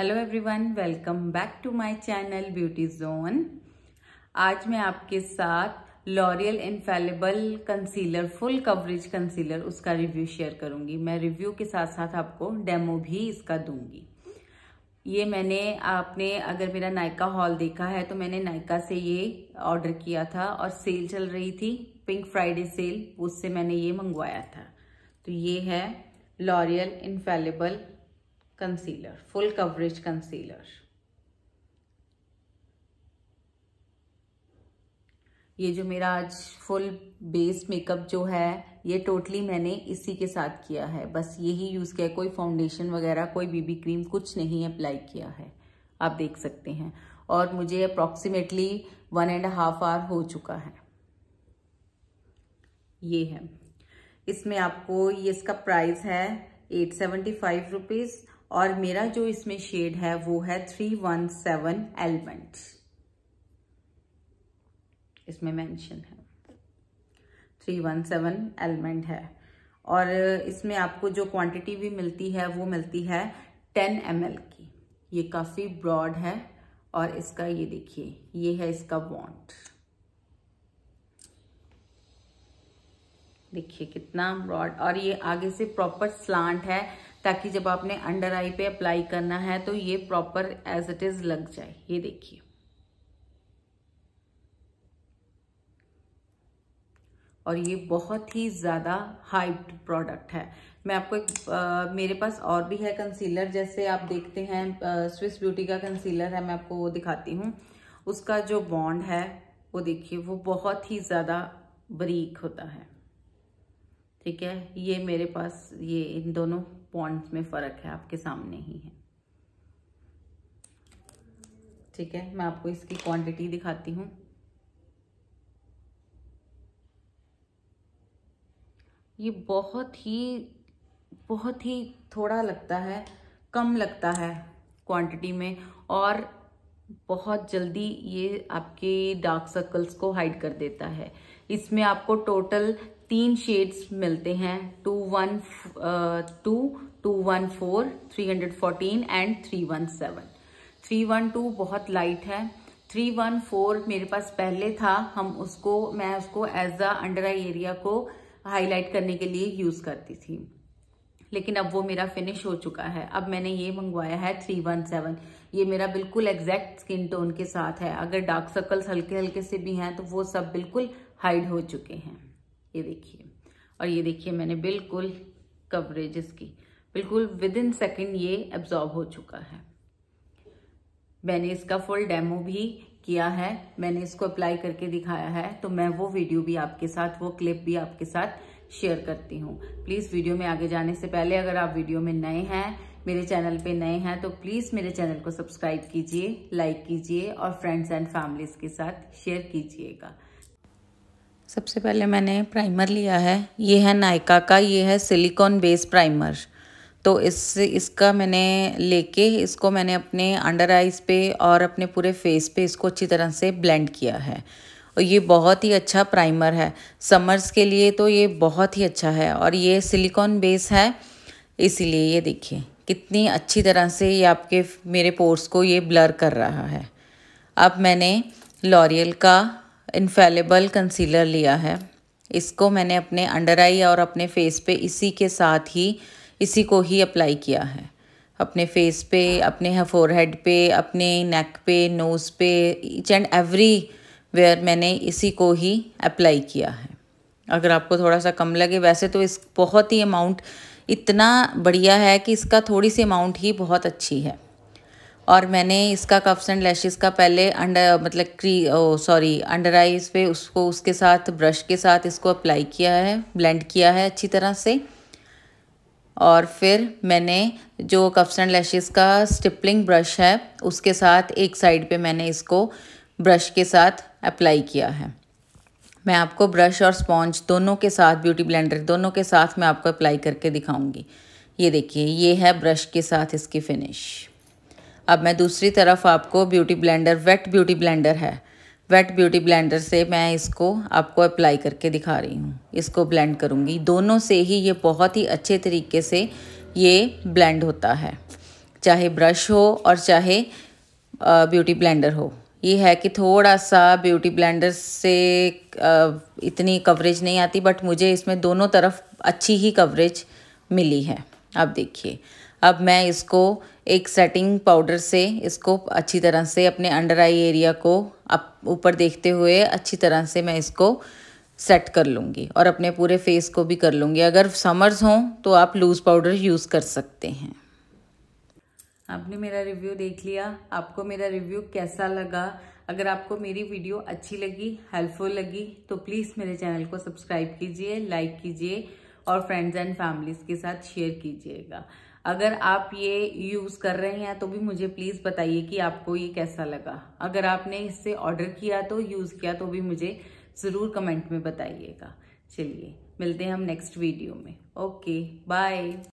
hello everyone welcome back to my channel beauty zone आज मैं आपके साथ L'Oreal infallible concealer full coverage concealer उसका रिव्यू शेयर करूंगी मैं रिव्यू के साथ साथ आपको डेमो भी इसका दूंगी ये मैंने आपने अगर मेरा नायका हॉल देखा है तो मैंने नायका से ये ऑर्डर किया था और सेल चल रही थी पिंक फ्राइडे सेल उससे मैंने ये मंगवाया था तो ये है L'Oreal infallible concealer full coverage concealer ये जो मेरा आज फुल बेस मेकअप जो है ये टोटली मैंने इसी के साथ किया है बस यही यूज़ किया कोई फाउंडेशन वगैरह कोई बीबी क्रीम कुछ नहीं अप्लाई किया है आप देख सकते हैं और मुझे approximately one and half hour हो चुका है ये है इसमें आपको ये इसका प्राइस है एट सेवेंटी फाइव रुपीज़ और मेरा जो इसमें शेड है वो है थ्री वन सेवन एलिमेंट इसमें मेंशन है थ्री वन सेवन एलिमेंट है और इसमें आपको जो क्वांटिटी भी मिलती है वो मिलती है टेन एम की ये काफ़ी ब्रॉड है और इसका ये देखिए ये है इसका वॉन्ट देखिए कितना ब्रॉड और ये आगे से प्रॉपर स्लांट है ताकि जब आपने अंडर आई पे अप्लाई करना है तो ये प्रॉपर एज इट इज लग जाए ये देखिए और ये बहुत ही ज़्यादा हाइप्ड प्रोडक्ट है मैं आपको एक आ, मेरे पास और भी है कंसीलर जैसे आप देखते हैं स्विस ब्यूटी का कंसीलर है मैं आपको वो दिखाती हूँ उसका जो बॉन्ड है वो देखिए वो बहुत ही ज़्यादा बरीक होता है ठीक है ये मेरे पास ये इन दोनों पॉइंट्स में फ़र्क है आपके सामने ही है ठीक है मैं आपको इसकी क्वांटिटी दिखाती हूँ ये बहुत ही बहुत ही थोड़ा लगता है कम लगता है क्वांटिटी में और बहुत जल्दी ये आपके डार्क सर्कल्स को हाइड कर देता है इसमें आपको टोटल तीन शेड्स मिलते हैं two one two two one four three hundred fourteen and three one seven three one two बहुत लाइट है थ्री वन फोर मेरे पास पहले था हम उसको मैं उसको as a under eye area को हाईलाइट करने के लिए यूज़ करती थी लेकिन अब वो मेरा फिनिश हो चुका है अब मैंने ये मंगवाया है थ्री वन सेवन ये मेरा बिल्कुल एग्जैक्ट स्किन टोन के साथ है अगर डार्क सर्कल्स हल्के हल्के से भी हैं तो वो सब बिल्कुल हाइड हो चुके हैं ये देखिए और ये देखिए मैंने बिल्कुल कवरेज इसकी बिल्कुल विद इन सेकेंड ये एब्जॉर्ब हो चुका है मैंने इसका फुल डेमो भी किया है मैंने इसको अप्लाई करके दिखाया है तो मैं वो वीडियो भी आपके साथ वो क्लिप भी आपके साथ शेयर करती हूँ प्लीज़ वीडियो में आगे जाने से पहले अगर आप वीडियो में नए हैं मेरे चैनल पे नए हैं तो प्लीज़ मेरे चैनल को सब्सक्राइब कीजिए लाइक कीजिए और फ्रेंड्स एंड फैमिलीज के साथ शेयर कीजिएगा सबसे पहले मैंने प्राइमर लिया है ये है नायका का ये है सिलिकॉन बेस प्राइमर तो इस इसका मैंने लेके इसको मैंने अपने अंडर आइज़ पे और अपने पूरे फेस पे इसको अच्छी तरह से ब्लेंड किया है और ये बहुत ही अच्छा प्राइमर है समर्स के लिए तो ये बहुत ही अच्छा है और ये सिलिकॉन बेस है इसीलिए ये देखिए कितनी अच्छी तरह से ये आपके मेरे पोर्स को ये ब्लर कर रहा है अब मैंने लॉरियल का इन्फ़ेलेबल कंसीलर लिया है इसको मैंने अपने अंडर आई और अपने फेस पे इसी के साथ ही इसी को ही अप्लाई किया है अपने फेस पे अपने फोरहेड पे अपने नेक पे नोज़ पे ईच एंड एवरी वेयर मैंने इसी को ही अप्लाई किया है अगर आपको थोड़ा सा कम लगे वैसे तो इस बहुत ही अमाउंट इतना बढ़िया है कि इसका थोड़ी सी अमाउंट ही बहुत अच्छी है और मैंने इसका कप्स एंड लैशेस का पहले अंडर मतलब क्री सॉरी अंडर आईज पे उसको उसके साथ ब्रश के साथ इसको अप्लाई किया है ब्लेंड किया है अच्छी तरह से और फिर मैंने जो कप्स एंड लैशेस का स्टिपलिंग ब्रश है उसके साथ एक साइड पे मैंने इसको ब्रश के साथ अप्लाई किया है मैं आपको ब्रश और स्पॉन्ज दोनों के साथ ब्यूटी ब्लेंडर दोनों के साथ मैं आपको अप्लाई करके दिखाऊंगी ये देखिए ये है ब्रश के साथ इसकी फिनिश अब मैं दूसरी तरफ आपको beauty blender wet beauty blender है वेट ब्यूटी ब्लेंडर से मैं इसको आपको अप्लाई करके दिखा रही हूँ इसको ब्लेंड करूँगी दोनों से ही ये बहुत ही अच्छे तरीके से ये ब्लेंड होता है चाहे ब्रश हो और चाहे ब्यूटी ब्लेंडर हो ये है कि थोड़ा सा ब्यूटी ब्लेंडर से इतनी कवरेज नहीं आती बट मुझे इसमें दोनों तरफ अच्छी ही कवरेज मिली है आप देखिए अब मैं इसको एक सेटिंग पाउडर से इसको अच्छी तरह से अपने अंडर आई एरिया को अप ऊपर देखते हुए अच्छी तरह से मैं इसको सेट कर लूँगी और अपने पूरे फेस को भी कर लूँगी अगर समर्स हों तो आप लूज़ पाउडर यूज़ कर सकते हैं आपने मेरा रिव्यू देख लिया आपको मेरा रिव्यू कैसा लगा अगर आपको मेरी वीडियो अच्छी लगी हेल्पफुल लगी तो प्लीज़ मेरे चैनल को सब्सक्राइब कीजिए लाइक कीजिए और फ्रेंड्स एंड फैमिलीज़ के साथ शेयर कीजिएगा अगर आप ये यूज़ कर रहे हैं तो भी मुझे प्लीज़ बताइए कि आपको ये कैसा लगा अगर आपने इससे ऑर्डर किया तो यूज़ किया तो भी मुझे ज़रूर कमेंट में बताइएगा चलिए मिलते हैं हम नेक्स्ट वीडियो में ओके बाय